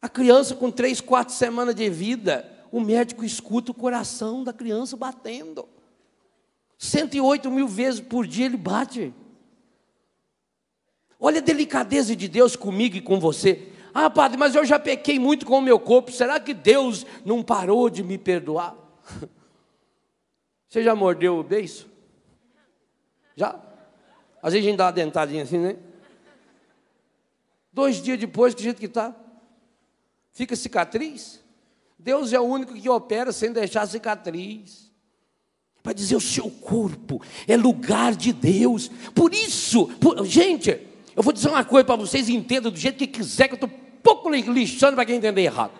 A criança com três, quatro semanas de vida, o médico escuta o coração da criança batendo. 108 mil vezes por dia ele bate. Olha a delicadeza de Deus comigo e com você. Ah, padre, mas eu já pequei muito com o meu corpo. Será que Deus não parou de me perdoar? Você já mordeu o beiço? Já? Às vezes a gente dá uma dentadinha assim, né? Dois dias depois, que jeito que está? Fica cicatriz? Deus é o único que opera sem deixar cicatriz. Para dizer o seu corpo é lugar de Deus. Por isso, por, gente, eu vou dizer uma coisa para vocês entendam do jeito que quiser, que eu estou pouco lixando para quem entender errado.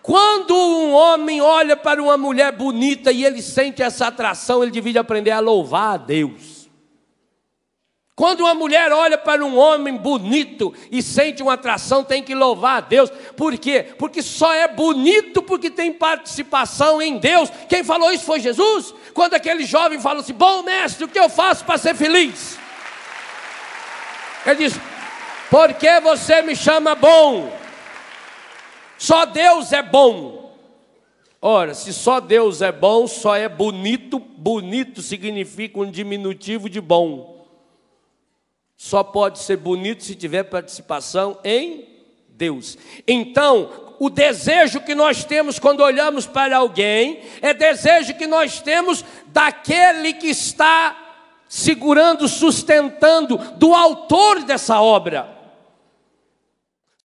Quando um homem olha para uma mulher bonita e ele sente essa atração, ele devia aprender a louvar a Deus. Quando uma mulher olha para um homem bonito e sente uma atração, tem que louvar a Deus. Por quê? Porque só é bonito porque tem participação em Deus. Quem falou isso foi Jesus. Quando aquele jovem falou assim: Bom mestre, o que eu faço para ser feliz? Ele diz: Por que você me chama bom? Só Deus é bom. Ora, se só Deus é bom, só é bonito, bonito significa um diminutivo de bom só pode ser bonito se tiver participação em Deus. Então, o desejo que nós temos quando olhamos para alguém é desejo que nós temos daquele que está segurando, sustentando, do autor dessa obra.